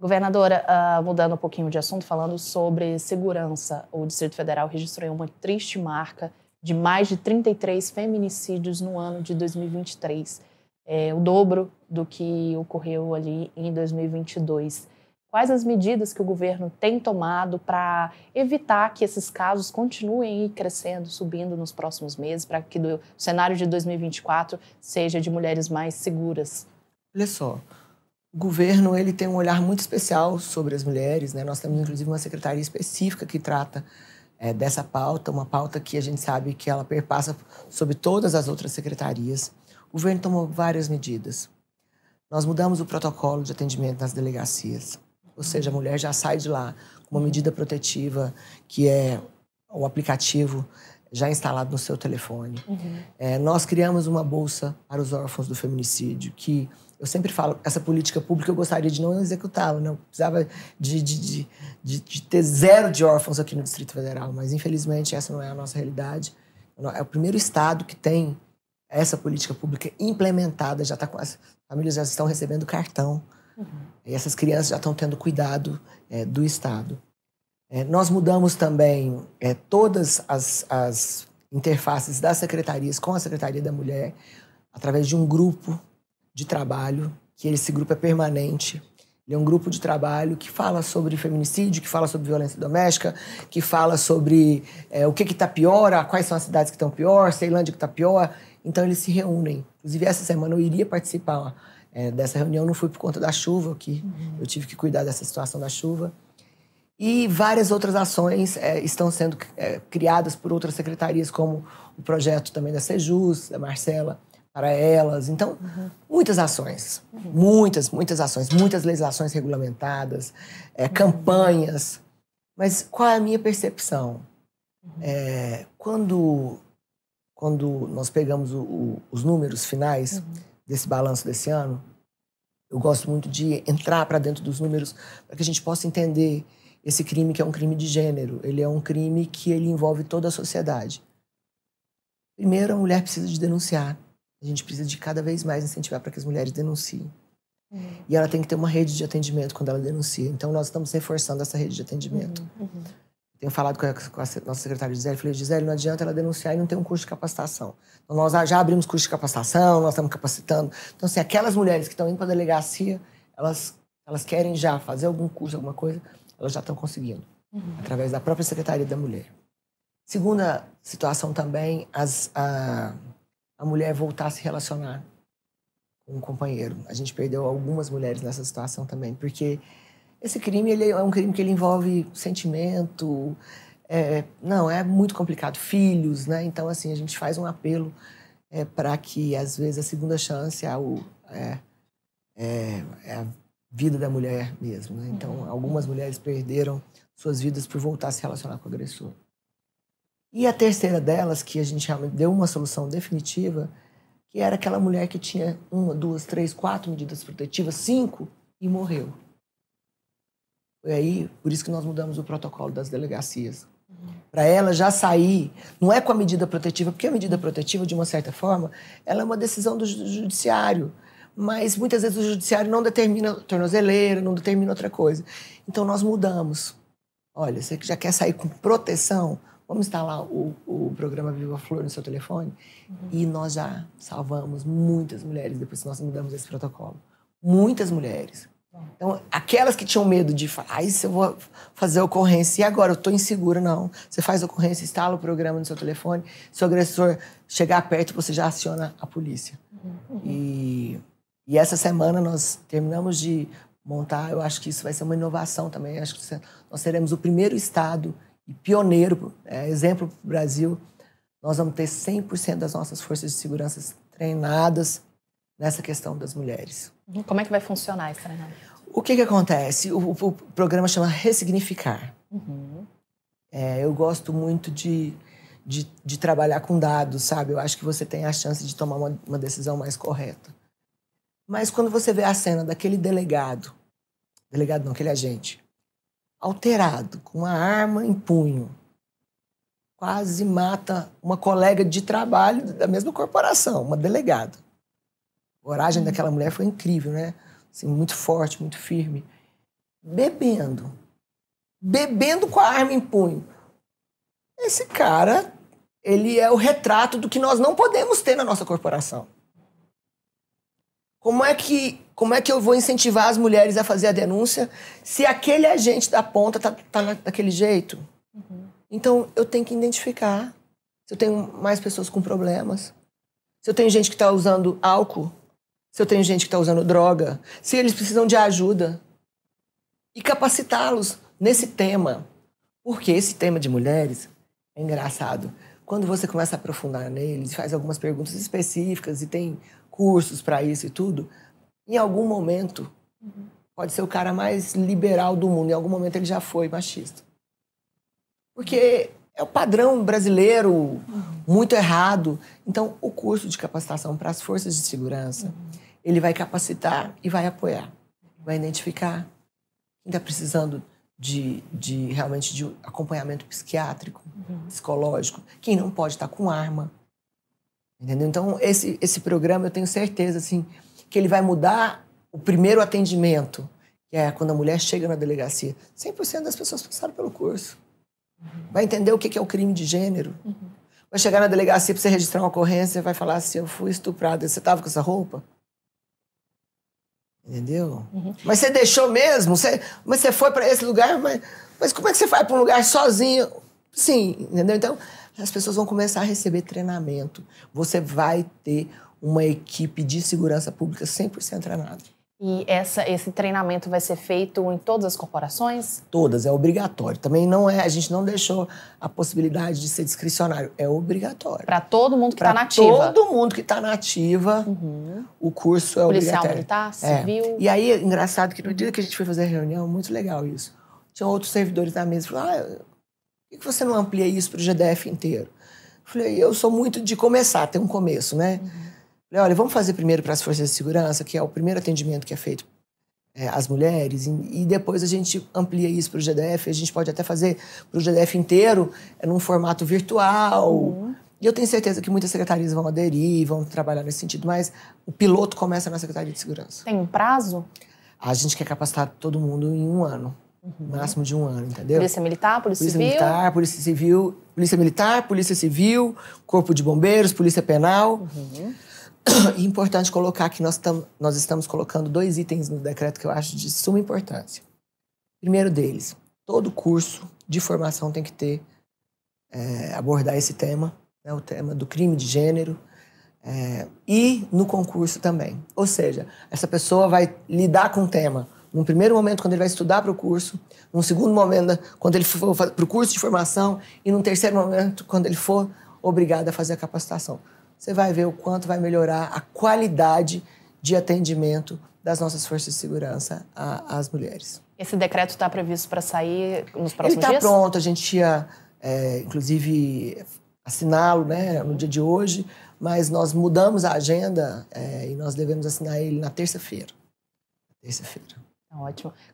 Governadora, uh, mudando um pouquinho de assunto, falando sobre segurança, o Distrito Federal registrou uma triste marca de mais de 33 feminicídios no ano de 2023, é, o dobro do que ocorreu ali em 2022. Quais as medidas que o governo tem tomado para evitar que esses casos continuem crescendo, subindo nos próximos meses, para que o cenário de 2024 seja de mulheres mais seguras? Olha só, o governo ele tem um olhar muito especial sobre as mulheres, né? Nós temos inclusive uma secretaria específica que trata é, dessa pauta, uma pauta que a gente sabe que ela perpassa sobre todas as outras secretarias. O governo tomou várias medidas. Nós mudamos o protocolo de atendimento nas delegacias, ou seja, a mulher já sai de lá com uma medida protetiva que é o aplicativo já instalado no seu telefone. Uhum. É, nós criamos uma bolsa para os órfãos do feminicídio que eu sempre falo, essa política pública eu gostaria de não executá-la, não precisava de, de, de, de, ter zero de órfãos aqui no Distrito Federal, mas infelizmente essa não é a nossa realidade. É o primeiro estado que tem essa política pública implementada, já está com as famílias já estão recebendo cartão uhum. e essas crianças já estão tendo cuidado é, do estado. É, nós mudamos também é, todas as, as interfaces das secretarias com a Secretaria da Mulher através de um grupo de trabalho, que esse grupo é permanente. Ele é um grupo de trabalho que fala sobre feminicídio, que fala sobre violência doméstica, que fala sobre é, o que está pior, quais são as cidades que estão pior, Ceilândia que está pior. Então eles se reúnem. Inclusive, essa semana eu iria participar é, dessa reunião, não fui por conta da chuva, que uhum. eu tive que cuidar dessa situação da chuva. E várias outras ações é, estão sendo é, criadas por outras secretarias, como o projeto também da Sejus, da Marcela, para elas. Então, uhum. muitas ações, uhum. muitas, muitas ações, muitas legislações regulamentadas, é, uhum. campanhas. Mas qual é a minha percepção? É, quando, quando nós pegamos o, o, os números finais desse balanço desse ano, eu gosto muito de entrar para dentro dos números para que a gente possa entender esse crime que é um crime de gênero. Ele é um crime que ele envolve toda a sociedade. Primeiro, a mulher precisa de denunciar a gente precisa de cada vez mais incentivar para que as mulheres denunciem. Uhum. E ela tem que ter uma rede de atendimento quando ela denuncia. Então, nós estamos reforçando essa rede de atendimento. Uhum. Uhum. Tenho falado com a, com a nossa secretária Gisele, falei, Gisele, não adianta ela denunciar e não ter um curso de capacitação. Então, nós já abrimos curso de capacitação, nós estamos capacitando. Então, assim, aquelas mulheres que estão indo para a delegacia, elas, elas querem já fazer algum curso, alguma coisa, elas já estão conseguindo, uhum. através da própria Secretaria da Mulher. Segunda situação também, as... A, a mulher voltar a se relacionar com um companheiro. A gente perdeu algumas mulheres nessa situação também, porque esse crime ele é um crime que ele envolve sentimento, é, não é muito complicado, filhos, né? Então assim a gente faz um apelo é, para que às vezes a segunda chance é, é, é, é, a vida da mulher mesmo. Né? Então, uhum. algumas mulheres perderam suas vidas por voltar a se relacionar com o agressor. E a terceira delas, que a gente deu uma solução definitiva, que era aquela mulher que tinha uma, duas, três, quatro medidas protetivas, cinco, e morreu. Foi aí, por isso que nós mudamos o protocolo das delegacias. Uhum. Para ela já sair, não é com a medida protetiva, porque a medida protetiva, de uma certa forma, ela é uma decisão do judiciário. Mas muitas vezes o judiciário não determina tornozeleira, não determina outra coisa. Então nós mudamos. Olha, você que já quer sair com proteção, Vamos instalar o, o programa Viva Flor no seu telefone? Uhum. E nós já salvamos muitas mulheres depois que nós mudamos esse protocolo. Muitas mulheres. Então, aquelas que tinham medo de falar, ah, isso eu vou fazer ocorrência, e agora eu estou insegura, não. Você faz ocorrência, instala o programa no seu telefone, se o agressor chegar perto, você já aciona a polícia. Uhum. E, e essa semana nós terminamos de montar, eu acho que isso vai ser uma inovação também, acho que é, nós seremos o primeiro estado e pioneiro, é, exemplo para o Brasil. Nós vamos ter 100% das nossas forças de segurança treinadas nessa questão das mulheres. Como é que vai funcionar esse treinamento? O que, que acontece? O, o programa chama Ressignificar. Uhum. É, eu gosto muito de, de, de, trabalhar com dados, sabe? Eu acho que você tem a chance de tomar uma, uma decisão mais correta. Mas quando você vê a cena daquele delegado, delegado não, aquele agente, alterado, com uma arma em punho. Quase mata uma colega de trabalho da mesma corporação, uma delegada. A coragem daquela mulher foi incrível, né? Assim, muito forte, muito firme. Bebendo. Bebendo com a arma em punho. Esse cara, ele é o retrato do que nós não podemos ter na nossa corporação. Como é que como é que eu vou incentivar as mulheres a fazer a denúncia se aquele agente da ponta tá, tá daquele jeito? Uhum. Então eu tenho que identificar se eu tenho mais pessoas com problemas, se eu tenho gente que está usando álcool, se eu tenho gente que está usando droga, se eles precisam de ajuda e capacitá-los nesse tema, porque esse tema de mulheres é engraçado. Quando você começa a aprofundar neles, faz algumas perguntas específicas e tem cursos para isso e tudo, em algum momento, uhum. pode ser o cara mais liberal do mundo, em algum momento ele já foi machista. Porque é o padrão brasileiro uhum. muito errado. Então, o curso de capacitação para as forças de segurança, uhum. ele vai capacitar e vai apoiar. Vai identificar quem está precisando de, de, realmente de acompanhamento psiquiátrico, uhum. psicológico, quem não pode estar tá com arma, Entendeu? Então, esse, esse programa, eu tenho certeza, assim, que ele vai mudar o primeiro atendimento, que é quando a mulher chega na delegacia. 100% das pessoas passaram pelo curso. Uhum. Vai entender o que é o crime de gênero. Uhum. Vai chegar na delegacia para você registrar uma ocorrência e vai falar assim, eu fui estuprada. Você estava com essa roupa? Entendeu? Uhum. Mas você deixou mesmo? Você, mas você foi para esse lugar? Mas, mas como é que você vai para um lugar sozinho? Sim, entendeu? Então, as pessoas vão começar a receber treinamento. Você vai ter uma equipe de segurança pública 100% treinada. E essa, esse treinamento vai ser feito em todas as corporações? Todas, é obrigatório. Também não é, a gente não deixou a possibilidade de ser discricionário, é obrigatório. Para todo mundo que está na ativa. Todo mundo que está na ativa, uhum. o curso é Policial obrigatório. Policial militar, é. civil. É. E aí, engraçado que no dia que a gente foi fazer a reunião, muito legal isso. Tinha outros servidores na mesa, falaram, ah, por que você não amplia isso para o GDF inteiro? Falei, eu sou muito de começar, ter um começo, né? Uhum. Falei, olha, vamos fazer primeiro para as forças de segurança, que é o primeiro atendimento que é feito é, às mulheres, e, e, depois a gente amplia isso para o GDF. A gente pode até fazer para o GDF inteiro, é, num formato virtual. Uhum. E eu tenho certeza que muitas secretarias vão aderir, vão trabalhar nesse sentido, mas o piloto começa na Secretaria de Segurança. Tem um prazo? A gente quer capacitar todo mundo em um ano. Uhum. Máximo de um ano, entendeu? Polícia Militar, Polícia, polícia Civil. Militar, Polícia Civil. Polícia Militar, Polícia Civil, Corpo de Bombeiros, Polícia Penal. Uhum. É importante colocar que nós, tam, nós estamos colocando dois itens no decreto que eu acho de suma importância. Primeiro deles, todo curso de formação tem que ter, é, abordar esse tema, né, o tema do crime de gênero, é, e no concurso também. Ou seja, essa pessoa vai lidar com o tema num primeiro momento, quando ele vai estudar para o curso, num segundo momento, quando ele for para o curso de formação, e num terceiro momento, quando ele for obrigado a fazer a capacitação. Você vai ver o quanto vai melhorar a qualidade de atendimento das nossas forças de segurança às mulheres. Esse decreto está previsto para sair nos próximos ele tá dias? Ele está pronto, a gente ia, é, inclusive, assiná-lo né, no dia de hoje, mas nós mudamos a agenda é, e nós devemos assinar ele na terça-feira. Terça-feira. Ótimo.